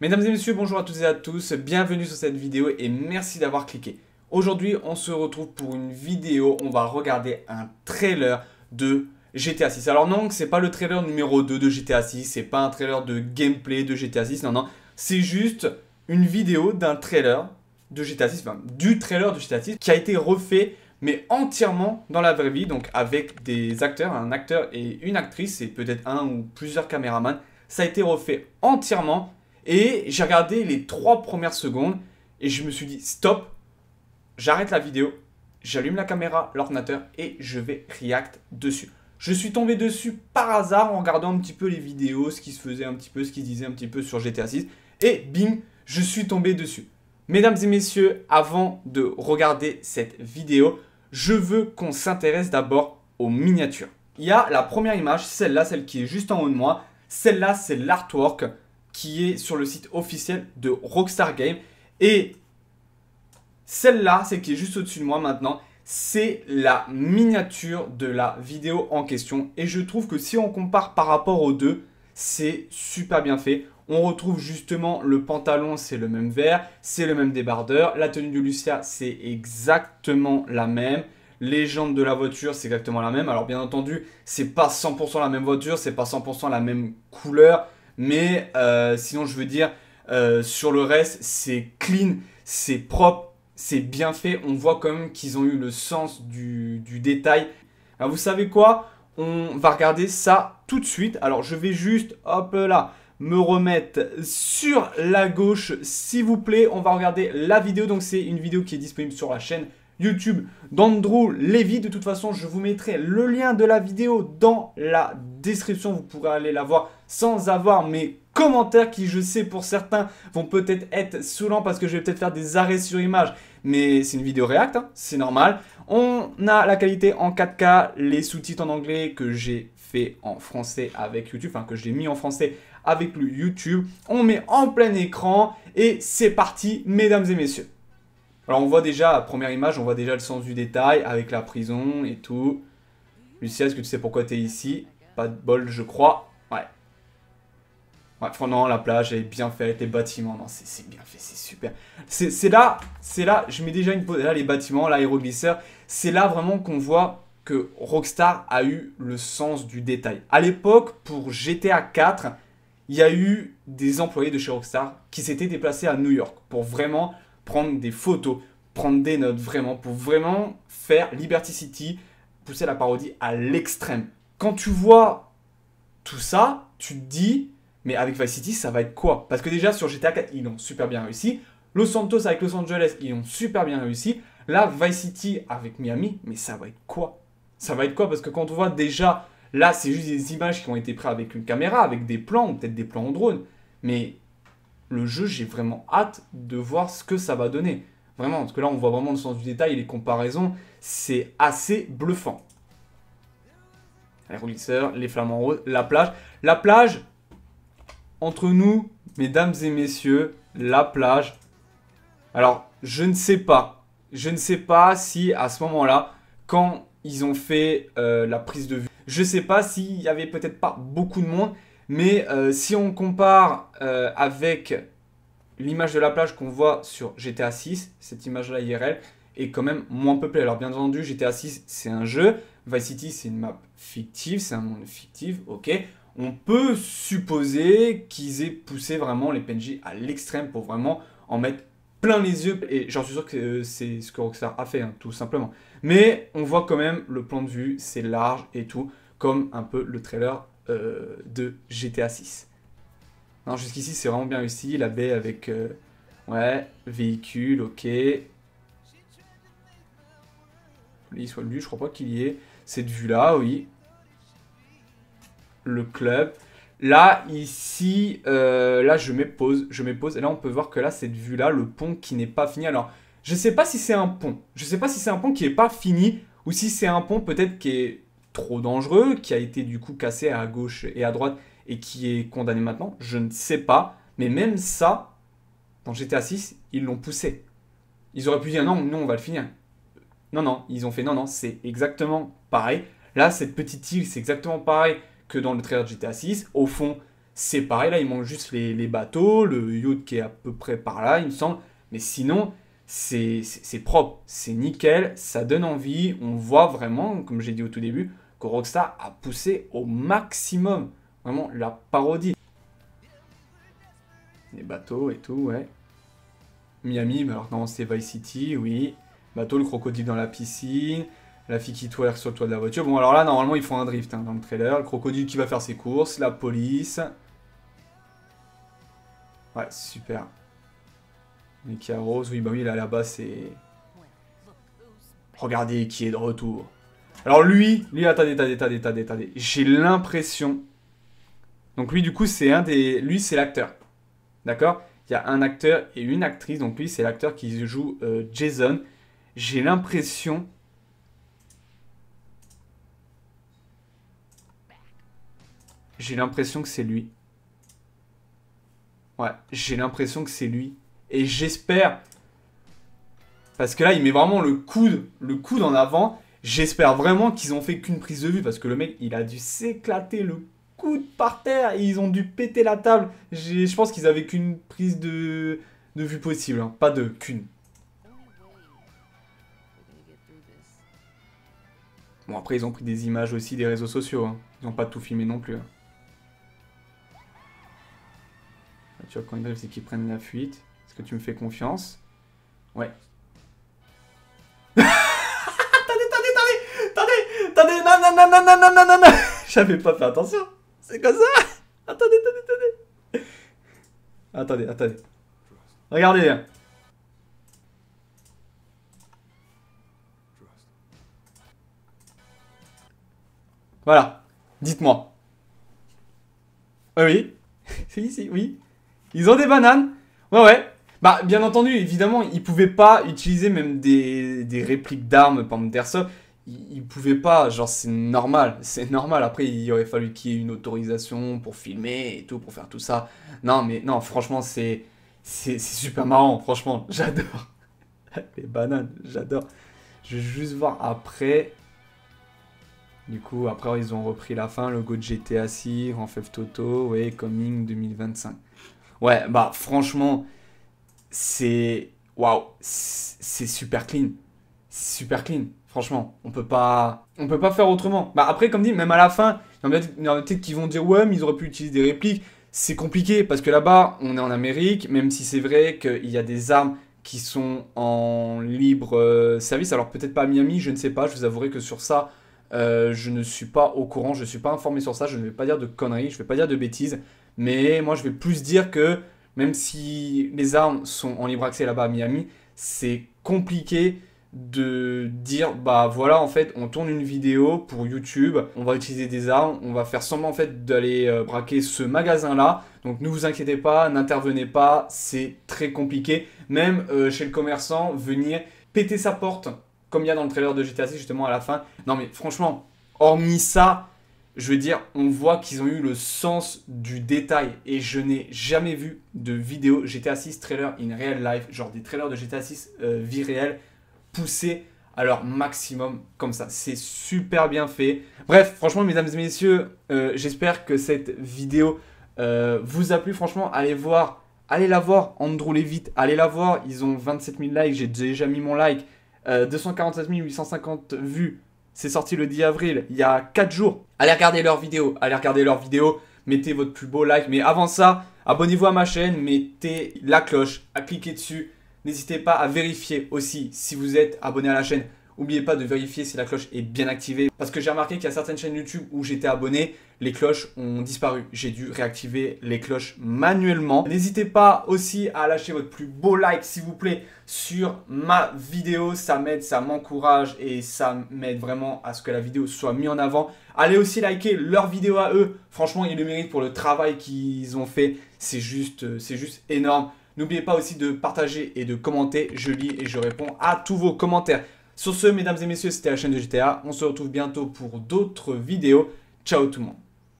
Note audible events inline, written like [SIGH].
Mesdames et messieurs, bonjour à toutes et à tous, bienvenue sur cette vidéo et merci d'avoir cliqué. Aujourd'hui, on se retrouve pour une vidéo, on va regarder un trailer de GTA 6. Alors non, c'est pas le trailer numéro 2 de GTA 6, c'est pas un trailer de gameplay de GTA 6, non non, c'est juste une vidéo d'un trailer de GTA 6, du trailer de GTA 6 qui a été refait mais entièrement dans la vraie vie, donc avec des acteurs, un acteur et une actrice, et peut-être un ou plusieurs caméramans. Ça a été refait entièrement et j'ai regardé les trois premières secondes et je me suis dit stop, j'arrête la vidéo, j'allume la caméra, l'ordinateur et je vais react dessus. Je suis tombé dessus par hasard en regardant un petit peu les vidéos, ce qui se faisait un petit peu, ce qui se disait un petit peu sur GTA 6 et bim, je suis tombé dessus. Mesdames et messieurs, avant de regarder cette vidéo, je veux qu'on s'intéresse d'abord aux miniatures. Il y a la première image, celle-là, celle qui est juste en haut de moi. Celle-là, c'est l'artwork qui est sur le site officiel de Rockstar Games. Et celle-là, celle qui est juste au-dessus de moi maintenant, c'est la miniature de la vidéo en question. Et je trouve que si on compare par rapport aux deux, c'est super bien fait. On retrouve justement le pantalon, c'est le même vert, c'est le même débardeur. La tenue de Lucia, c'est exactement la même. Les jambes de la voiture, c'est exactement la même. Alors bien entendu, c'est pas 100% la même voiture, c'est pas 100% la même couleur, mais euh, sinon, je veux dire, euh, sur le reste, c'est clean, c'est propre, c'est bien fait. On voit quand même qu'ils ont eu le sens du, du détail. Alors, vous savez quoi On va regarder ça tout de suite. Alors, je vais juste, hop là, me remettre sur la gauche, s'il vous plaît. On va regarder la vidéo. Donc, c'est une vidéo qui est disponible sur la chaîne YouTube d'Andrew Levy. De toute façon, je vous mettrai le lien de la vidéo dans la description. Vous pourrez aller la voir sans avoir mes commentaires qui, je sais, pour certains, vont peut-être être saoulants parce que je vais peut-être faire des arrêts sur image. Mais c'est une vidéo React, hein. c'est normal. On a la qualité en 4K, les sous-titres en anglais que j'ai fait en français avec YouTube, enfin que j'ai mis en français avec le YouTube. On met en plein écran et c'est parti, mesdames et messieurs. Alors on voit déjà, première image, on voit déjà le sens du détail avec la prison et tout. Lucia, est-ce que tu sais pourquoi tu es ici Pas de bol, je crois. Ouais. Ouais, franchement, la plage, elle est bien faite, les bâtiments, non, c'est bien fait, c'est super. C'est là, c'est là, je mets déjà une pause, là, les bâtiments, l'aéroglisseur, c'est là vraiment qu'on voit que Rockstar a eu le sens du détail. À l'époque, pour GTA 4, il y a eu des employés de chez Rockstar qui s'étaient déplacés à New York pour vraiment prendre des photos, prendre des notes vraiment, pour vraiment faire Liberty City, pousser la parodie à l'extrême. Quand tu vois tout ça, tu te dis, mais avec Vice City, ça va être quoi Parce que déjà sur GTA 4, ils ont super bien réussi. Los Santos avec Los Angeles, ils ont super bien réussi. Là, Vice City avec Miami, mais ça va être quoi Ça va être quoi Parce que quand on voit déjà, là, c'est juste des images qui ont été prises avec une caméra, avec des plans, peut-être des plans en drone. Mais le jeu, j'ai vraiment hâte de voir ce que ça va donner. Vraiment, parce que là, on voit vraiment le sens du détail et les comparaisons. C'est assez bluffant. roulisseurs, les flamants roses, la plage. La plage, entre nous, mesdames et messieurs, la plage. Alors, je ne sais pas. Je ne sais pas si à ce moment-là, quand ils ont fait euh, la prise de vue, je ne sais pas s'il y avait peut-être pas beaucoup de monde mais euh, si on compare euh, avec l'image de la plage qu'on voit sur GTA 6, cette image-là IRL est quand même moins peuplée. Alors bien entendu, GTA 6 c'est un jeu, Vice City c'est une map fictive, c'est un monde fictif, ok. On peut supposer qu'ils aient poussé vraiment les PNJ à l'extrême pour vraiment en mettre plein les yeux. Et j'en suis sûr que euh, c'est ce que Rockstar a fait, hein, tout simplement. Mais on voit quand même le plan de vue, c'est large et tout, comme un peu le trailer euh, de GTA 6. Non, jusqu'ici, c'est vraiment bien réussi. La baie avec... Euh, ouais, véhicule, ok. Il soit lui, je crois pas qu'il y ait cette vue-là, oui. Le club. Là, ici, euh, là, je m'épose, je m'épose. Et là, on peut voir que là, cette vue-là, le pont qui n'est pas fini. Alors, je sais pas si c'est un pont. Je sais pas si c'est un pont qui n'est pas fini ou si c'est un pont peut-être qui est trop dangereux, qui a été du coup cassé à gauche et à droite et qui est condamné maintenant, je ne sais pas. Mais même ça, dans GTA 6, ils l'ont poussé. Ils auraient pu dire non, non, on va le finir. Non, non, ils ont fait non, non, c'est exactement pareil. Là, cette petite île, c'est exactement pareil que dans le trailer de GTA 6. Au fond, c'est pareil. Là, il manque juste les, les, bateaux, le yacht qui est à peu près par là, il me semble. Mais sinon, c'est propre, c'est nickel, ça donne envie. On voit vraiment, comme j'ai dit au tout début, Rockstar a poussé au maximum. Vraiment la parodie. Les bateaux et tout, ouais. Miami, mais alors non, c'est Vice City, oui. Bateau, le crocodile dans la piscine. La fille qui twerk sur le toit de la voiture. Bon, alors là, normalement, ils font un drift hein, dans le trailer. Le crocodile qui va faire ses courses. La police. Ouais, super. Mickey Rose, oui, bah oui, là, là-bas, c'est... Regardez qui est de retour. Alors lui, lui, attendez, attendez, attendez, attendez, attendez. J'ai l'impression. Donc lui, du coup, c'est un des. Lui, c'est l'acteur. D'accord Il y a un acteur et une actrice. Donc lui, c'est l'acteur qui joue euh, Jason. J'ai l'impression. J'ai l'impression que c'est lui. Ouais, j'ai l'impression que c'est lui. Et j'espère. Parce que là, il met vraiment le le coude en avant. J'espère vraiment qu'ils ont fait qu'une prise de vue parce que le mec, il a dû s'éclater le coude par terre et ils ont dû péter la table. Je pense qu'ils avaient qu'une prise de, vue possible, hein, pas de qu'une. Bon, après, ils ont pris des images aussi des réseaux sociaux. Hein. Ils n'ont pas tout filmé non plus. Hein. tu vois, quand ils arrivent, c'est qu'ils prennent la fuite. Est-ce que tu me fais confiance Ouais, non, non, non, non, non, non, [LAUGHS] J'avais pas fait attention C'est comme ça Attendez, attendez, attendez Attendez, attendez. Regardez hein. Voilà. Dites-moi. Euh, oui, oui. [LAUGHS] si, oui. Ils ont des bananes. Ouais, ouais. Bah, bien entendu, évidemment, ils pouvaient pas utiliser même des, des répliques d'armes, par exemple, ça ils, pouvaient pas, genre c'est normal, c'est normal. Après, il aurait fallu qu'il y ait une autorisation pour filmer et tout, pour faire tout ça. Non, mais non, franchement, c'est c'est super marrant, franchement, [LAUGHS] j'adore. Les bananes, j'adore. Je vais juste voir après. Du coup, après, ils ont repris la fin, logo de GTA 6, en fait Toto, ouais, Coming 2025. Ouais, bah franchement, c'est... Waouh, c'est super clean super clean. Franchement, on peut pas, on peut pas faire autrement. Bah après, comme dit, même à la fin, il y en a peut-être qui vont dire ouais, mais ils auraient pu utiliser des répliques. C'est compliqué parce que là-bas, on est en Amérique, même si c'est vrai qu'il y a des armes qui sont en libre euh, service. Alors peut-être pas à Miami, je ne sais pas. Je vous avouerai que sur ça, euh, je ne suis pas au courant, je ne suis pas informé sur ça. Je ne vais pas dire de conneries, je ne vais pas dire de bêtises. Mais moi, je vais plus dire que même si les armes sont en libre accès là-bas à Miami, c'est compliqué de dire bah voilà en fait on tourne une vidéo pour YouTube, on va utiliser des armes, on va faire semblant en fait d'aller euh, braquer ce magasin là. Donc ne vous inquiétez pas, n'intervenez pas, c'est très compliqué. Même euh, chez le commerçant, venir péter sa porte, comme il y a dans le trailer de GTA 6 justement à la fin. Non mais franchement, hormis ça, je veux dire, on voit qu'ils ont eu le sens du détail et je n'ai jamais vu de vidéo GTA 6 trailer in real life, genre des trailers de GTA 6 euh, vie réelle pousser à leur maximum comme ça. C'est super bien fait. Bref, franchement, mesdames et messieurs, euh, j'espère que cette vidéo euh, vous a plu. Franchement, allez voir, allez la voir, Andrew vite, allez la voir. Ils ont 27 000 likes, j'ai déjà mis mon like. Euh, 247 850 vues, c'est sorti le 10 avril, il y a 4 jours. Allez regarder leur vidéo. allez regarder leur vidéo. mettez votre plus beau like. Mais avant ça, abonnez-vous à ma chaîne, mettez la cloche, à cliquer dessus N'hésitez pas à vérifier aussi si vous êtes abonné à la chaîne. N'oubliez pas de vérifier si la cloche est bien activée. Parce que j'ai remarqué qu'il y a certaines chaînes YouTube où j'étais abonné, les cloches ont disparu. J'ai dû réactiver les cloches manuellement. N'hésitez pas aussi à lâcher votre plus beau like, s'il vous plaît, sur ma vidéo. Ça m'aide, ça m'encourage et ça m'aide vraiment à ce que la vidéo soit mise en avant. Allez aussi liker leur vidéo à eux. Franchement, ils le méritent pour le travail qu'ils ont fait. C'est juste, euh, c'est juste énorme. N'oubliez pas aussi de partager et de commenter. Je lis et je réponds à tous vos commentaires. Sur ce, mesdames et messieurs, c'était la chaîne de GTA. On se retrouve bientôt pour d'autres vidéos. Ciao tout le monde.